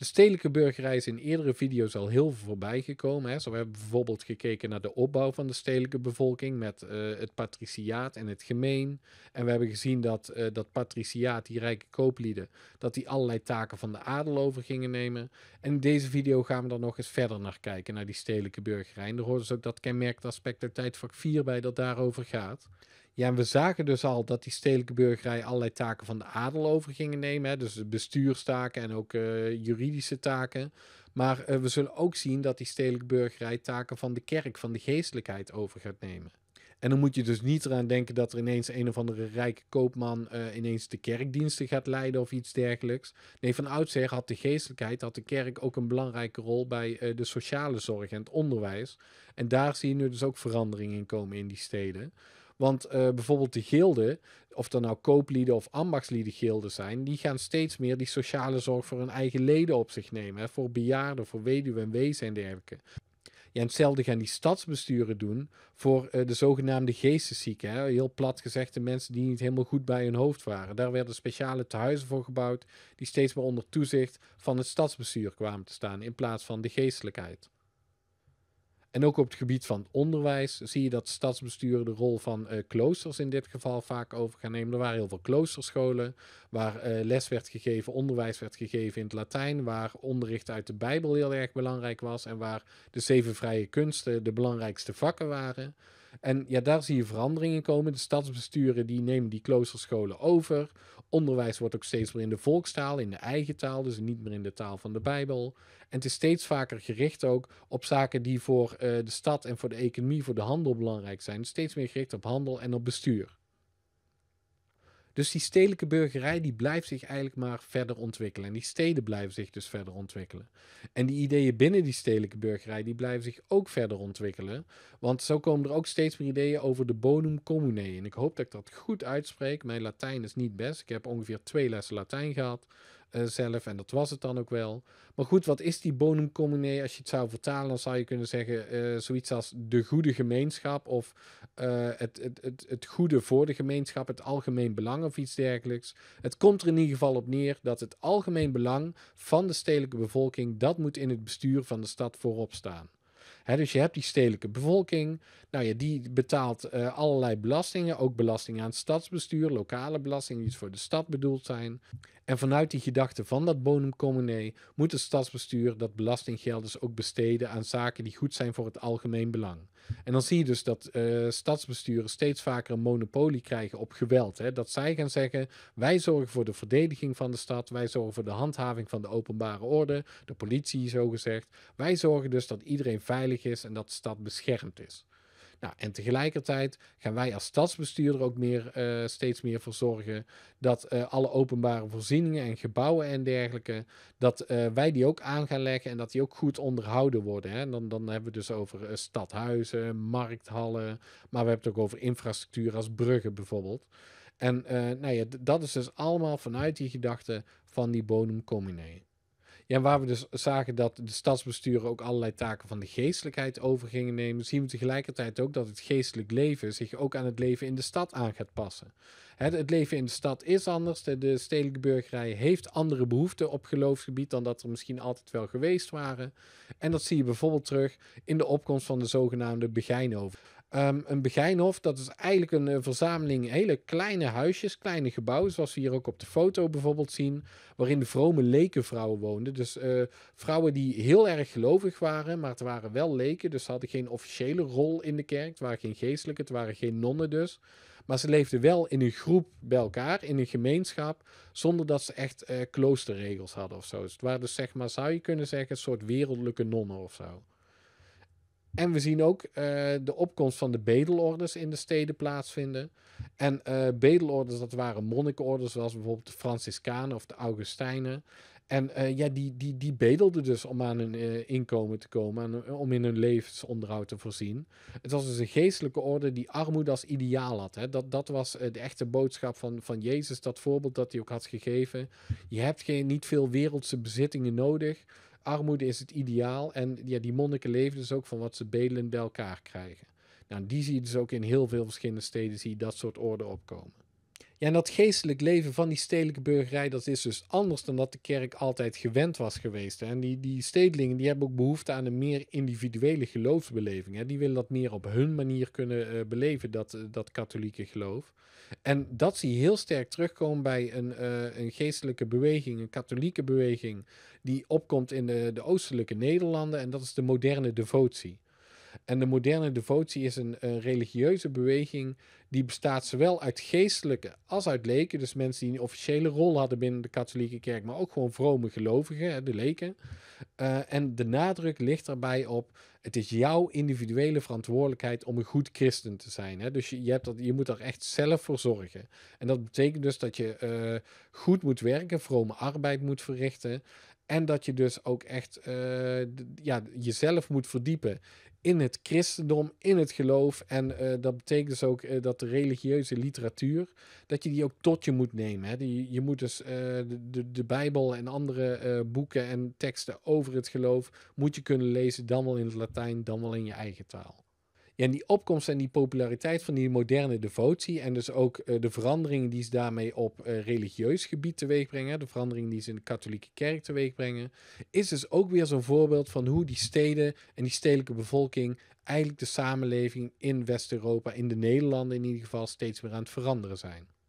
De stedelijke burgerij is in eerdere video's al heel veel voorbij gekomen. Hè. Zo hebben we bijvoorbeeld gekeken naar de opbouw van de stedelijke bevolking met eh, het patriciaat en het gemeen. En we hebben gezien dat eh, dat patriciaat, die rijke kooplieden, dat die allerlei taken van de adel over gingen nemen. En in deze video gaan we dan nog eens verder naar kijken, naar die stedelijke burgerij. En er hoort dus ook dat kenmerkend aspect uit tijdvak 4 bij dat daarover gaat. Ja, en we zagen dus al dat die stedelijke burgerij allerlei taken van de adel over gingen nemen. Hè? Dus bestuurstaken en ook eh, juridische taken. Maar eh, we zullen ook zien dat die stedelijke burgerij taken van de kerk, van de geestelijkheid over gaat nemen. En dan moet je dus niet eraan denken dat er ineens een of andere rijke koopman eh, ineens de kerkdiensten gaat leiden of iets dergelijks. Nee, van oudsher had de geestelijkheid, had de kerk ook een belangrijke rol bij de sociale zorg en het onderwijs. En daar zie je nu dus ook verandering in komen in die steden. Want eh, bijvoorbeeld de gilden, of er nou kooplieden of ambachtslieden gilden zijn, die gaan steeds meer die sociale zorg voor hun eigen leden op zich nemen. Hè, voor bejaarden, voor weduwen en wezen en dergelijke. Ja, hetzelfde gaan die stadsbesturen doen voor eh, de zogenaamde geesteszieken. Hè? Heel plat gezegd, de mensen die niet helemaal goed bij hun hoofd waren. Daar werden speciale tehuizen voor gebouwd, die steeds meer onder toezicht van het stadsbestuur kwamen te staan in plaats van de geestelijkheid. En ook op het gebied van onderwijs zie je dat stadsbesturen de rol van eh, kloosters in dit geval vaak over gaan nemen. Er waren heel veel kloosterscholen waar eh, les werd gegeven, onderwijs werd gegeven in het Latijn, waar onderricht uit de Bijbel heel erg belangrijk was en waar de zeven vrije kunsten de belangrijkste vakken waren. En ja, daar zie je veranderingen komen. De stadsbesturen die nemen die kloosterscholen over. Onderwijs wordt ook steeds meer in de volkstaal, in de eigen taal, dus niet meer in de taal van de Bijbel. En het is steeds vaker gericht ook op zaken die voor eh, de stad en voor de economie, voor de handel belangrijk zijn. Steeds meer gericht op handel en op bestuur. Dus die stedelijke burgerij die blijft zich eigenlijk maar verder ontwikkelen. En die steden blijven zich dus verder ontwikkelen. En die ideeën binnen die stedelijke burgerij die blijven zich ook verder ontwikkelen. Want zo komen er ook steeds meer ideeën over de bonum commune. En ik hoop dat ik dat goed uitspreek. Mijn Latijn is niet best. Ik heb ongeveer twee lessen Latijn gehad. Eh, zelf. En dat was het dan ook wel. Maar goed, wat is die bonum commune? Als je het zou vertalen, dan zou je kunnen zeggen eh, zoiets als de goede gemeenschap. Of eh, het, het, het, het goede voor de gemeenschap, het algemeen belang of iets dergelijks. Het komt er in ieder geval op neer dat het algemeen belang van de stedelijke bevolking, dat moet in het bestuur van de stad voorop staan dus je hebt die stedelijke bevolking. Nou ja, die betaalt eh, allerlei belastingen. Ook belasting aan het stadsbestuur, lokale belastingen die voor de stad bedoeld zijn. En vanuit die gedachte van dat bonum moet het stadsbestuur dat belastinggeld dus ook besteden aan zaken die goed zijn voor het algemeen belang. En dan zie je dus dat eh, stadsbesturen steeds vaker een monopolie krijgen op geweld. Hè? Dat zij gaan zeggen: wij zorgen voor de verdediging van de stad, wij zorgen voor de handhaving van de openbare orde, de politie zo gezegd. Wij zorgen dus dat iedereen veilig is en dat de stad beschermd is. Nou, en tegelijkertijd gaan wij als stadsbestuurder ook meer, eh, steeds meer voor zorgen dat eh, alle openbare voorzieningen en gebouwen en dergelijke, dat eh, wij die ook aan gaan leggen en dat die ook goed onderhouden worden. Hè. dan, dan hebben we dus over stadhuizen, markthallen, maar we hebben het ook over infrastructuur als bruggen bijvoorbeeld. En nou ja, dat is dus allemaal vanuit die gedachte van die bonum ja, waar we dus zagen dat de stadsbesturen ook allerlei taken van de geestelijkheid over gingen nemen, zien we tegelijkertijd ook dat het geestelijk leven zich ook aan het leven in de stad aan gaat passen het leven in de stad is anders. De, stedelijke burgerij heeft andere behoeften op geloofsgebied dan dat er misschien altijd wel geweest waren. En dat zie je bijvoorbeeld terug in de opkomst van de zogenaamde begijnhof. Ehm, een Begijnhof, dat is eigenlijk een eh, verzameling hele kleine huisjes, kleine gebouwen, zoals we hier ook op de foto bijvoorbeeld zien, waarin de vrome lekenvrouwen woonden. Dus eh, vrouwen die heel erg gelovig waren, maar het waren wel leken, dus ze hadden geen officiële rol in de kerk. Het waren geen geestelijke, het waren geen nonnen dus. Maar ze leefden wel in een groep bij elkaar, in een gemeenschap, zonder dat ze echt eh, kloosterregels hadden of zo. Dus het waren dus zeg maar, zou je kunnen zeggen, een soort wereldlijke nonnen of zo. En we zien ook eh, de opkomst van de bedelorders in de steden plaatsvinden. En uh, bedelorders, dat waren monnikenorders, zoals bijvoorbeeld de Franciskanen of de Augustijnen. En eh, ja, die, die, die bedelden dus om aan hun eh, inkomen te komen en eh, om in hun levensonderhoud te voorzien. Het was dus een geestelijke orde die armoede als ideaal had. Hè. Dat, dat was de echte boodschap van, van Jezus, dat voorbeeld dat hij ook had gegeven. Je hebt geen, niet veel wereldse bezittingen nodig. Armoede is het ideaal. En ja, die monniken leven dus ook van wat ze bedelen bij elkaar krijgen. Nou, die zie je dus ook in heel veel verschillende steden, zie je dat soort orde opkomen. Ja, en dat geestelijk leven van die stedelijke burgerij, dat is dus anders dan dat de kerk altijd gewend was geweest. Hè. En die, die stedelingen, die hebben ook behoefte aan een meer individuele geloofsbeleving. Hè. Die willen dat meer op hun manier kunnen eh, beleven, dat, eh, dat katholieke geloof. En dat zie je heel sterk terugkomen bij een, eh, een geestelijke beweging, een katholieke beweging, die opkomt in de, de oostelijke Nederlanden. En dat is de moderne devotie. En de moderne devotie is een, religieuze beweging die bestaat zowel uit geestelijke als uit leken. Dus mensen die een officiële rol hadden binnen de katholieke kerk, maar ook gewoon vrome gelovigen, de leken. Eh, en de nadruk ligt daarbij op, het is jouw individuele verantwoordelijkheid om een goed christen te zijn. Hè? Dus je, je, hebt dat, je moet daar echt zelf voor zorgen. En dat betekent dus dat je eh, goed moet werken, vrome arbeid moet verrichten. En dat je dus ook echt eh, ja, jezelf moet verdiepen in het christendom, in het geloof. En eh, dat betekent dus ook eh, dat de religieuze literatuur, dat je die ook tot je moet nemen. Hè. je moet dus de, de, Bijbel en andere boeken en teksten over het geloof, moet je kunnen lezen, dan wel in het Latijn, dan wel in je eigen taal en die opkomst en die populariteit van die moderne devotie en dus ook eh, de veranderingen die ze daarmee op eh, religieus gebied teweeg brengen, de veranderingen die ze in de katholieke kerk teweeg brengen, is dus ook weer zo'n voorbeeld van hoe die steden en die stedelijke bevolking eigenlijk de samenleving in West-Europa, in de Nederlanden in ieder geval, steeds weer aan het veranderen zijn.